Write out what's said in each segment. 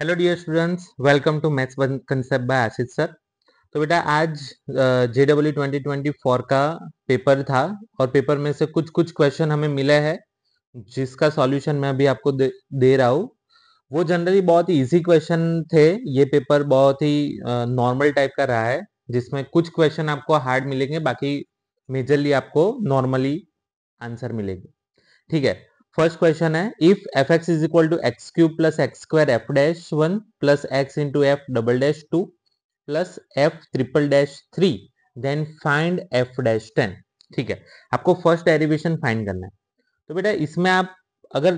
hello dear students welcome to maths concept by Ashish sir तो बेटा आज J W twenty twenty four का paper था और पेपर में से कुछ कुछ क्वेश्चन हमें मिले हैं जिसका सॉल्यूशन मैं अभी आपको दे, दे रहा हूँ वो जनरली बहुत ही ईजी क्वेश्चन थे ये पेपर बहुत ही नॉर्मल टाइप का रहा है जिसमें कुछ क्वेश्चन आपको हार्ड मिलेंगे बाकी मेजरली आपको नॉर्मली आंसर मिलेंगे ठीक है फर्स्ट क्वेश्चन है if f x is equal to x cube plus x square f dash one plus x into f double dash two plus f triple dash three then find f dash ten ठीक है आपको first derivation find करना है तो बेटा इसमें आप अगर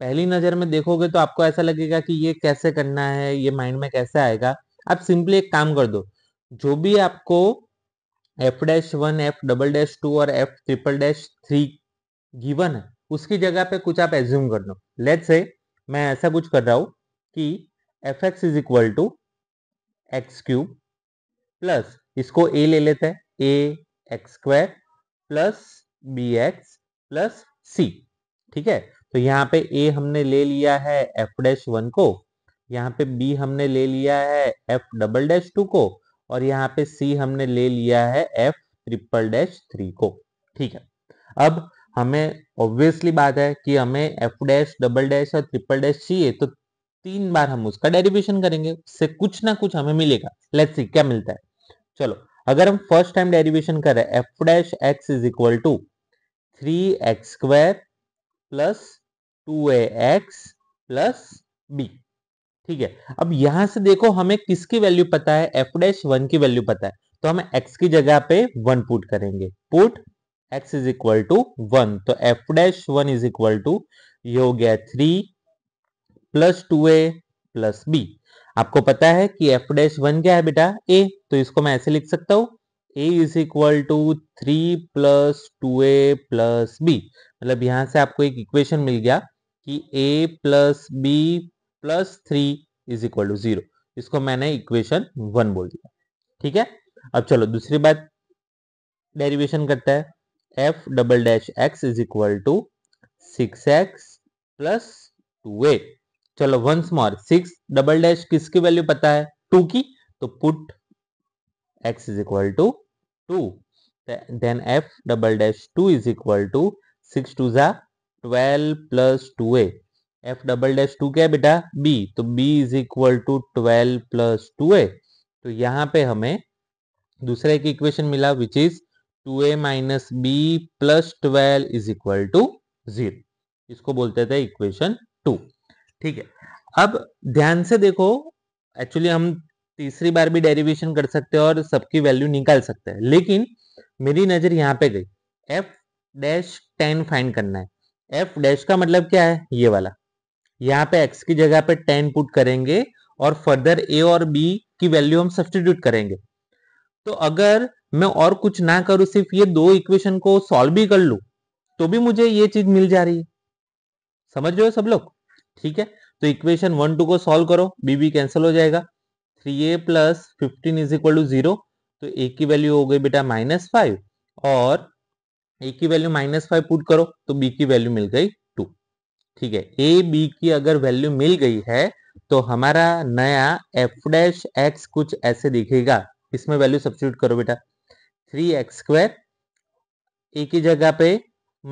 पहली नजर में देखोगे तो आपको ऐसा लगेगा कि ये कैसे करना है ये माइंड में कैसे आएगा आप सिंपली एक काम कर दो जो भी आपको f dash one f double dash two और f triple dash three given है उसकी जगह पे कुछ आप एज्यूम कर दो लेट से मैं ऐसा कुछ कर रहा हूं कि f x is equal to x cube plus इसको ए ले लेते हैं a x square plus b x plus c ठीक है तो यहाँ पे ए हमने ले लिया है एफ डैश वन को यहाँ पे बी हमने ले लिया है एफ डबल डैश टू को और यहाँ पे सी हमने ले लिया है एफ ट्रिपल डैश थ्री को ठीक है अब हमें ऑब्वियसली बात है कि हमें एफ डैश डबल डैश और ट्रिपल डैश चाहिए तो तीन बार हम उसका डेरिवेशन करेंगे उससे कुछ ना कुछ हमें मिलेगा लेट्स सी क्या मिलता है चलो अगर हम फर्स्ट टाइम डेरिवेशन कर रहे हैं f dash x is equal to three x square plus two a x plus b ठीक है अब यहां से देखो हमें किसकी वैल्यू पता है एफ डैश वन की वैल्यू पता है तो हम एक्स की जगह पे वन पुट करेंगे put X is equal to one तो F dash one is equal to ये हो गया three plus two A plus B आपको पता है कि एफ डैश वन क्या है बेटा ए तो इसको मैं ऐसे लिख सकता हूं A is equal to three plus two A plus B मतलब यहां से आपको एक इक्वेशन मिल गया कि A plus B plus three is equal to zero इसको मैंने इक्वेशन वन बोल दिया ठीक है अब चलो दूसरी बात डेरिवेशन करता है f double dash x is equal to 6x plus two A चलो once more six double dash किसकी वैल्यू पता है टू की तो put X is equal to two then F double dash two is equal to six two जा twelve plus two A F double dash two क्या है बेटा B तो B is equal to twelve plus two A तो यहाँ पे हमें दूसरा एक इक्वेशन मिला which is two A minus B plus twelve is equal to zero इसको बोलते थे इक्वेशन टू ठीक है अब ध्यान से देखो एक्चुअली हम तीसरी बार भी डेरिवेशन कर सकते हैं और सबकी वैल्यू निकाल सकते हैं लेकिन मेरी नजर यहाँ पे गई एफ डैश टेन फाइंड करना है एफ डैश का मतलब क्या है ये वाला यहाँ पे एक्स की जगह पे टेन पुट करेंगे और फर्दर ए और बी की वैल्यू हम सब्सटीट्यूट करेंगे तो अगर मैं और कुछ ना करूं सिर्फ ये दो इक्वेशन को सॉल्व भी कर लू तो भी मुझे ये चीज मिल जा रही है समझ रहे हो सब लोग ठीक है तो इक्वेशन वन टू को सॉल्व करो बी बी कैंसिल हो जाएगा three A plus fifteen is equal to zero तो ए की वैल्यू हो गई बेटा माइनस फाइव और ए की वैल्यू माइनस फाइव पुट करो तो बी की वैल्यू मिल गई टू ठीक है ए बी की अगर वैल्यू मिल गई है तो हमारा नया एफ डैश एक्स कुछ ऐसे दिखेगा इसमें वैल्यू सब्सिट्यूट करो बेटा थ्री एक्स स्क्वायर ए की जगह पे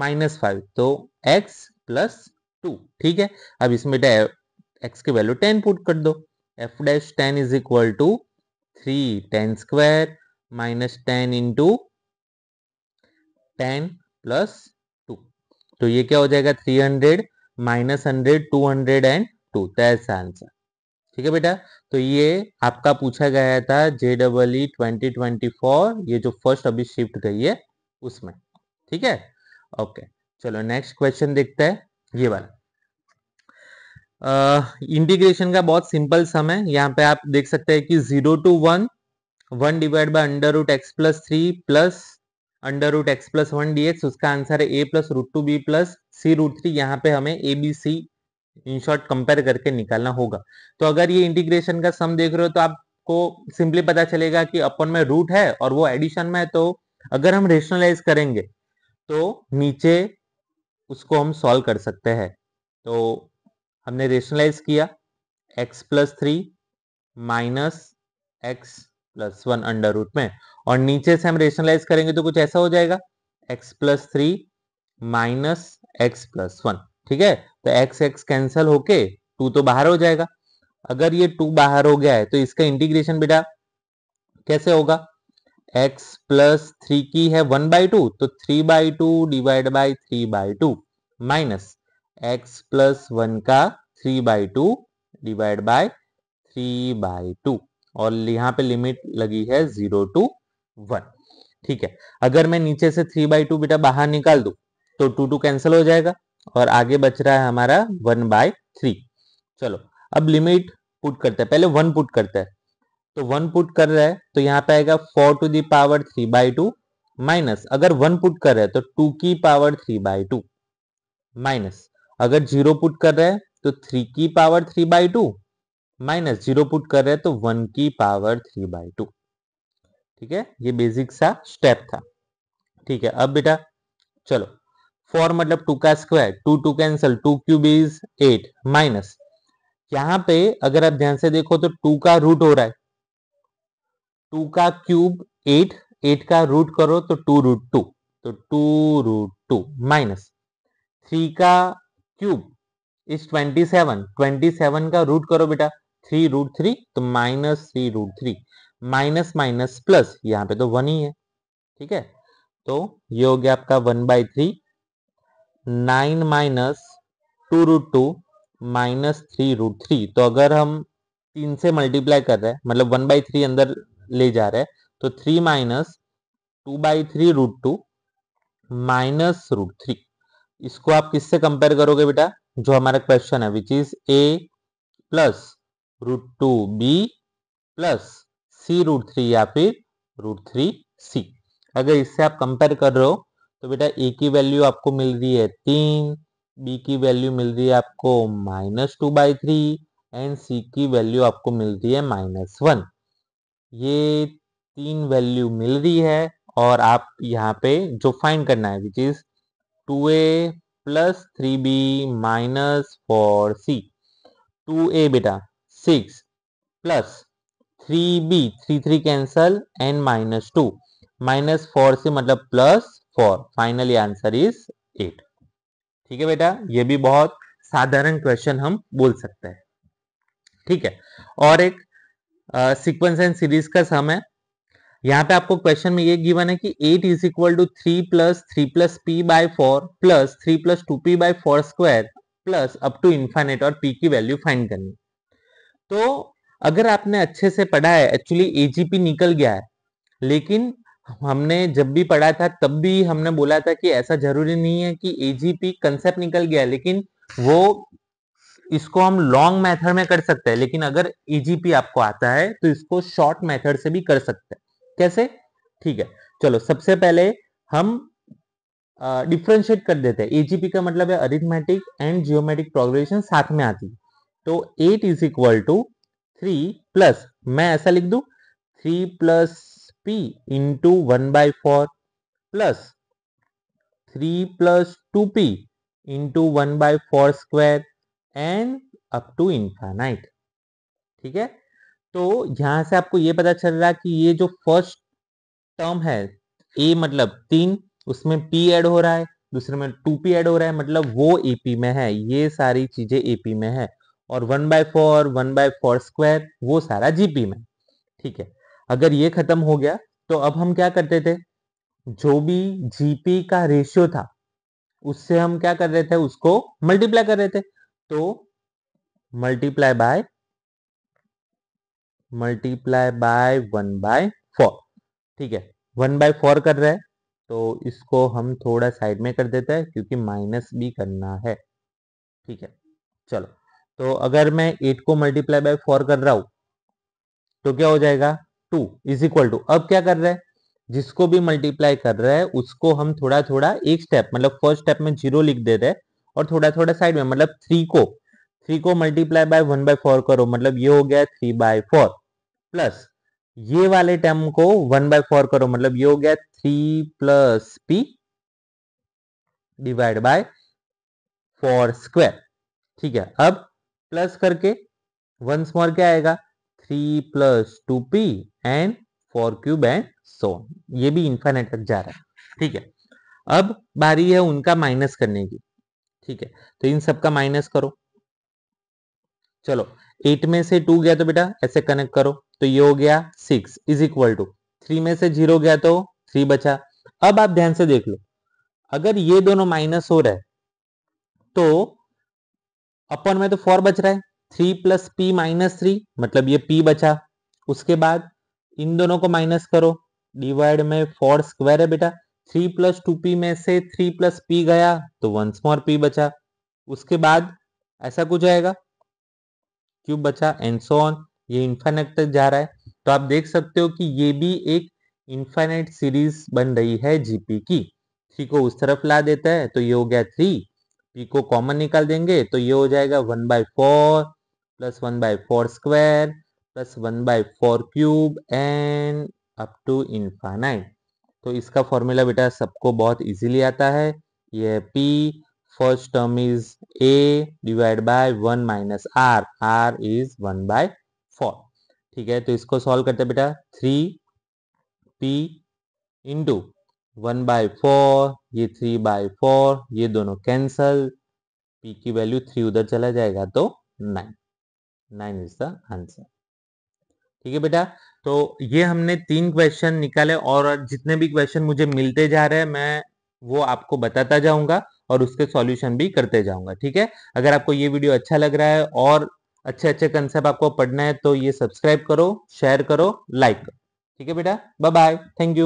माइनस फाइव तो एक्स प्लस टू ठीक है अब इसमें एक्स की वैल्यू टेन पुट कर दो F dash ten is equal to three ten square minus ten into ten plus two तो ये क्या हो जाएगा three hundred minus hundred two hundred and two तो ऐसा आंसर ठीक है बेटा तो ये आपका पूछा गया था J E twenty twenty four ये जो फर्स्ट अभी शिफ्ट गई है उसमें ठीक है ओके चलो नेक्स्ट क्वेश्चन देखते हैं ये वाला इंटीग्रेशन uh, का बहुत सिंपल सम है यहाँ पे आप देख सकते हैं कि zero two one one divide by under root X plus three plus under root X plus one D X उसका आंसर है A plus root two B plus C root three यहाँ पे हमें A B C in short compare करके निकालना होगा तो अगर ये इंटीग्रेशन का सम देख रहे हो तो आपको सिंपली पता चलेगा कि अपन में रूट है और वो एडिशन में है तो अगर हम रेशनलाइज करेंगे तो नीचे उसको हम सॉल्व कर सकते हैं तो हमने रेशनलाइज किया x plus three minus X plus one under root में और नीचे से हम रेशनलाइज करेंगे तो कुछ ऐसा हो जाएगा x plus three minus X plus one ठीक है तो एक्स एक्स कैंसल होके टू तो बाहर हो जाएगा अगर ये टू बाहर हो गया है तो इसका इंटीग्रेशन बेटा कैसे होगा एक्स प्लस थ्री की है वन बाई टू तो three by two divide by three by two minus X plus one का three by two divide by three by two और यहाँ पे लिमिट लगी है जीरो टू वन ठीक है अगर मैं नीचे से थ्री बाई टू बेटा बाहर निकाल दू तो टू टू कैंसिल हो जाएगा और आगे बच रहा है हमारा वन बाय थ्री चलो अब लिमिट पुट करते हैं पहले वन पुट करते हैं तो वन पुट कर रहे हैं तो यहाँ पे आएगा four to the power three by two minus अगर वन पुट कर रहे हैं तो टू की power three by two minus अगर जीरो पुट कर रहे हैं तो थ्री की power three by two minus zero put कर रहे हैं तो वन की पावर थ्री बाय टू ठीक है ये बेसिक सा स्टेप था ठीक है अब बेटा चलो फोर मतलब टू का square two two cancel two cube is eight minus यहां पे अगर आप ध्यान से देखो तो टू का रूट हो रहा है टू का क्यूब एट एट का रूट करो तो टू रूट टू तो two root two minus three का cube is twenty seven twenty seven का रूट करो बेटा थ्री रूट थ्री तो minus three root three minus minus plus यहाँ पे तो वन ही है ठीक है तो ये हो गया आपका one by three nine minus two root two minus three root three तो अगर हम तीन से मल्टीप्लाई कर रहे हैं मतलब वन बाई थ्री अंदर ले जा रहे हैं तो three minus two by three root two minus root three इसको आप किससे कंपेयर करोगे बेटा जो हमारा क्वेश्चन है which is A plus root two B plus C root three या फिर रूट थ्री सी अगर इससे आप कंपेयर कर रहे हो तो बेटा ए e की वैल्यू आपको मिल रही है तीन बी की वैल्यू मिल रही है आपको minus two by three and C की वैल्यू आपको मिल रही है माइनस वन ये तीन वैल्यू मिल रही है और आप यहाँ पे जो फाइंड करना है which is two A plus three B minus four C two A बेटा six plus three B three three cancel and minus two minus four से मतलब plus four finally answer is eight ठीक है बेटा ये भी बहुत साधारण क्वेश्चन हम बोल सकते हैं ठीक है और एक सीक्वेंस एंड सीरीज का सम है यहाँ पे आपको क्वेश्चन में ये गिवन है कि eight is equal to three plus three plus P by four plus three plus two P by four square plus up to infinite और पी की वैल्यू फाइंड करनी तो अगर आपने अच्छे से पढ़ा है एक्चुअली एजीपी निकल गया है लेकिन हमने जब भी पढ़ा था तब भी हमने बोला था कि ऐसा जरूरी नहीं है कि एजीपी कंसेप्ट निकल गया लेकिन वो इसको हम लॉन्ग मेथड में कर सकते हैं लेकिन अगर एजीपी आपको आता है तो इसको शॉर्ट मेथड से भी कर सकते हैं कैसे ठीक है चलो सबसे पहले हम डिफ्रेंशिएट कर देते हैं एजीपी का मतलब है अरिथमेटिक एंड जियोमेट्रिक प्रोग्रेशन साथ में आती तो eight is equal to three plus मैं ऐसा लिख दू three plus p into 1 by 4 plus 3 plus 2p into 1 by 4 square and up to infinite ठीक है तो यहां से आपको ये पता चल रहा कि ये जो फर्स्ट टर्म है ए मतलब तीन उसमें p ऐड हो रहा है दूसरे में 2p एड हो रहा है मतलब वो ap में है ये सारी चीजें ap में है और 1 by four one by four square वो सारा जीपी में ठीक है अगर ये खत्म हो गया तो अब हम क्या करते थे जो भी जीपी का रेशियो था उससे हम क्या कर रहे थे उसको मल्टीप्लाई कर रहे थे तो multiply by multiply by one by four ठीक है वन बाय फोर कर रहे हैं तो इसको हम थोड़ा साइड में कर देते हैं क्योंकि माइनस भी करना है ठीक है चलो तो अगर मैं एट को मल्टीप्लाई बाय फोर कर रहा हूं तो क्या हो जाएगा टू इज इक्वल टू अब क्या कर रहे हैं जिसको भी मल्टीप्लाई कर रहे हैं उसको हम थोड़ा थोड़ा एक स्टेप मतलब फर्स्ट स्टेप में जीरो लिख दे रहे और थोड़ा थोड़ा साइड में मतलब थ्री को थ्री को multiply by one by four करो मतलब ये हो गया थ्री बाय फोर प्लस ये वाले टर्म को वन बाय फोर करो मतलब ये हो गया three plus P divide by four square ठीक है अब प्लस करके वन स्मॉल क्या आएगा three plus two P and four cube and so ये भी इन्फाइनाइट तक जा रहा है ठीक है अब बारी है उनका माइनस करने की ठीक है तो इन सबका माइनस करो चलो एट में से टू गया तो बेटा ऐसे कनेक्ट करो तो ये हो गया six is equal to three में से जीरो गया तो थ्री बचा अब आप ध्यान से देख लो अगर ये दोनों माइनस हो रहा है तो अपन में तो फोर बच रहा है three plus P minus three मतलब ये पी बचा उसके बाद इन दोनों को माइनस करो डिवाइड में फोर स्क्वायर है बेटा थ्री प्लस टू पी में से थ्री प्लस पी गया तो वंस मोर पी बचा उसके बाद ऐसा कुछ आएगा क्यूब बचा एंड सो ऑन ये इंफाइनेट तक जा रहा है तो आप देख सकते हो कि ये भी एक इंफाइनेट सीरीज बन रही है जीपी की थ्री को उस तरफ ला देता है तो ये हो गया थ्री पी को कॉमन निकाल देंगे तो ये हो जाएगा one by four plus 1 by 4 square plus 1 by 4 cube and up to infinite तो इसका फॉर्मूला बेटा सबको बहुत इजीली आता है ये p first term is a divide by 1 minus r r is 1 by 4 ठीक है तो इसको सॉल्व करते हैं बेटा 3 p into one by four ये थ्री बाय फोर ये दोनों कैंसल p की वैल्यू थ्री उधर चला जाएगा तो nine nine is the answer ठीक है बेटा तो ये हमने तीन क्वेश्चन निकाले और जितने भी क्वेश्चन मुझे मिलते जा रहे हैं मैं वो आपको बताता जाऊंगा और उसके सॉल्यूशन भी करते जाऊंगा ठीक है अगर आपको ये वीडियो अच्छा लग रहा है और अच्छे अच्छे कंसेप्ट आपको पढ़ना है तो ये सब्सक्राइब करो शेयर करो लाइक करो ठीक है बेटा बाय बाय थैंक यू